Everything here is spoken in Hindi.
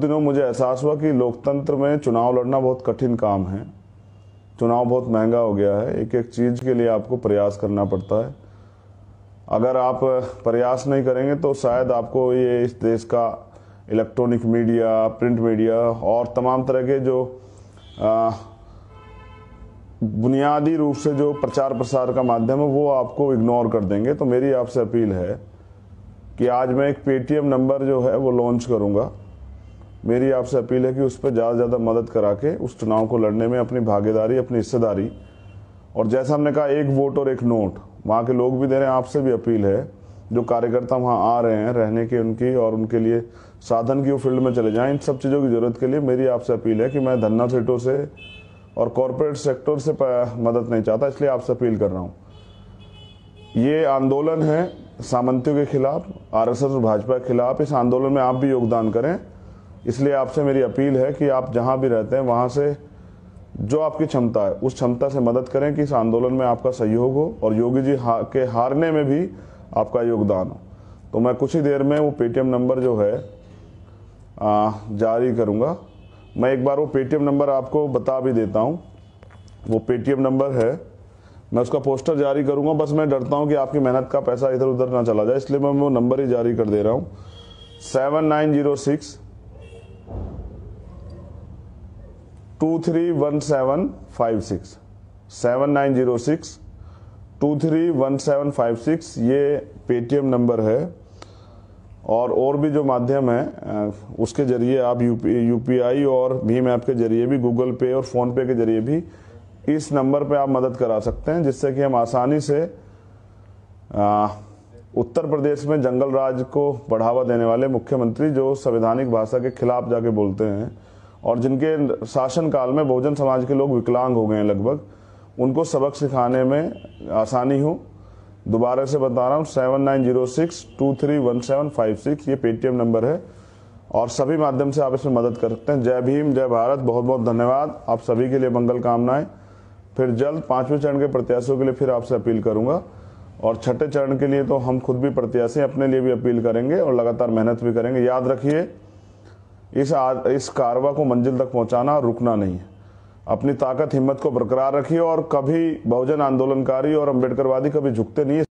दिनों मुझे एहसास हुआ कि लोकतंत्र में चुनाव लड़ना बहुत कठिन काम है चुनाव बहुत महंगा हो गया है एक एक चीज़ के लिए आपको प्रयास करना पड़ता है अगर आप प्रयास नहीं करेंगे तो शायद आपको ये इस देश का इलेक्ट्रॉनिक मीडिया प्रिंट मीडिया और तमाम तरह के जो आ, बुनियादी रूप से जो प्रचार प्रसार का माध्यम है वो आपको इग्नोर कर देंगे तो मेरी आपसे अपील है कि आज मैं एक पेटीएम नंबर जो है वो लॉन्च करूंगा मेरी आपसे अपील है कि उस पर ज़्यादा से ज़्यादा मदद करा के उस चुनाव को लड़ने में अपनी भागीदारी अपनी हिस्सेदारी और जैसा हमने कहा एक वोट और एक नोट वहाँ के लोग भी दे रहे हैं आपसे भी अपील है जो कार्यकर्ता वहाँ आ रहे हैं रहने की उनकी और उनके लिए साधन की वो फील्ड में चले जाएं इन सब चीज़ों की ज़रूरत के लिए मेरी आपसे अपील है कि मैं धन्ना सीटों से और कॉरपोरेट सेक्टर से मदद नहीं चाहता इसलिए आपसे अपील कर रहा हूँ ये आंदोलन है सामंतियों के खिलाफ आर और भाजपा के खिलाफ इस आंदोलन में आप भी योगदान करें इसलिए आपसे मेरी अपील है कि आप जहाँ भी रहते हैं वहाँ से जो आपकी क्षमता है उस क्षमता से मदद करें कि इस आंदोलन में आपका सहयोग हो और योगी जी हा, के हारने में भी आपका योगदान हो तो मैं कुछ ही देर में वो पेटीएम नंबर जो है आ, जारी करूँगा मैं एक बार वो पेटीएम नंबर आपको बता भी देता हूँ वो पेटीएम नंबर है मैं उसका पोस्टर जारी करूँगा बस मैं डरता हूँ कि आपकी मेहनत का पैसा इधर उधर ना चला जाए इसलिए मैं वो नंबर ही जारी कर दे रहा हूँ seven nine zero six two three one seven five six seven nine zero six two three one seven five six ये पेटीएम नंबर है और और भी जो माध्यम है उसके जरिए आप यू पी और भीम ऐप के जरिए भी गूगल पे और फोन पे के जरिए भी इस नंबर पे आप मदद करा सकते हैं जिससे कि हम आसानी से आ, उत्तर प्रदेश में जंगल राज को बढ़ावा देने वाले मुख्यमंत्री जो संवैधानिक भाषा के खिलाफ जाके बोलते हैं और जिनके शासन काल में बहुजन समाज के लोग विकलांग हो गए हैं लगभग उनको सबक सिखाने में आसानी हो दोबारा से बता रहा हूँ seven nine zero six two three one seven five six ये पेटीएम नंबर है और सभी माध्यम से आप इसमें मदद कर सकते हैं जय भीम जय भारत बहुत बहुत धन्यवाद आप सभी के लिए मंगल कामनाएं फिर जल्द पांचवें चरण के प्रत्याशियों के लिए फिर आपसे अपील करूंगा और छठे चरण के लिए तो हम खुद भी प्रत्याशी अपने लिए भी अपील करेंगे और लगातार मेहनत भी करेंगे याद रखिए इस इस कारवा को मंजिल तक पहुंचाना रुकना नहीं है अपनी ताकत हिम्मत को बरकरार रखिए और कभी बहुजन आंदोलनकारी और अम्बेडकरवादी कभी झुकते नहीं